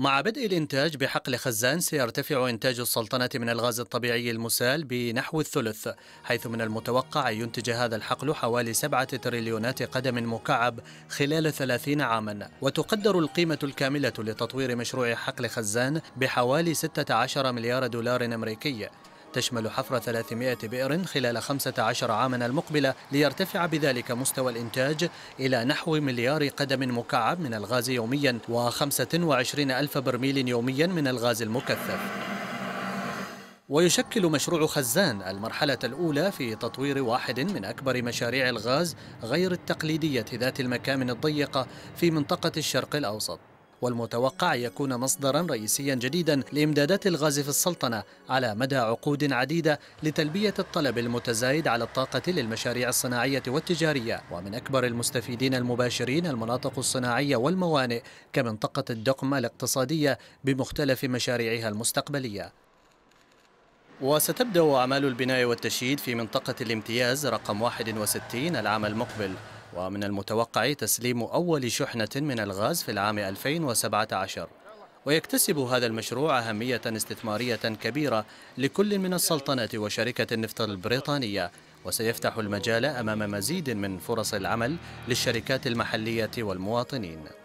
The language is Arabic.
مع بدء الإنتاج بحقل خزان سيرتفع إنتاج السلطنة من الغاز الطبيعي المسال بنحو الثلث حيث من المتوقع أن ينتج هذا الحقل حوالي سبعة تريليونات قدم مكعب خلال ثلاثين عاما وتقدر القيمة الكاملة لتطوير مشروع حقل خزان بحوالي 16 مليار دولار أمريكي تشمل حفر 300 بئر خلال 15 عاما المقبلة ليرتفع بذلك مستوى الإنتاج إلى نحو مليار قدم مكعب من الغاز يوميا و25 ألف برميل يوميا من الغاز المكثف ويشكل مشروع خزان المرحلة الأولى في تطوير واحد من أكبر مشاريع الغاز غير التقليدية ذات المكامن الضيقة في منطقة الشرق الأوسط والمتوقع يكون مصدرا رئيسيا جديدا لإمدادات الغاز في السلطنة على مدى عقود عديدة لتلبية الطلب المتزايد على الطاقة للمشاريع الصناعية والتجارية ومن أكبر المستفيدين المباشرين المناطق الصناعية والموانئ كمنطقة الدقمة الاقتصادية بمختلف مشاريعها المستقبلية وستبدأ أعمال البناء والتشييد في منطقة الامتياز رقم 61 العام المقبل ومن المتوقع تسليم أول شحنة من الغاز في العام 2017 ويكتسب هذا المشروع أهمية استثمارية كبيرة لكل من السلطنة وشركة النفط البريطانية وسيفتح المجال أمام مزيد من فرص العمل للشركات المحلية والمواطنين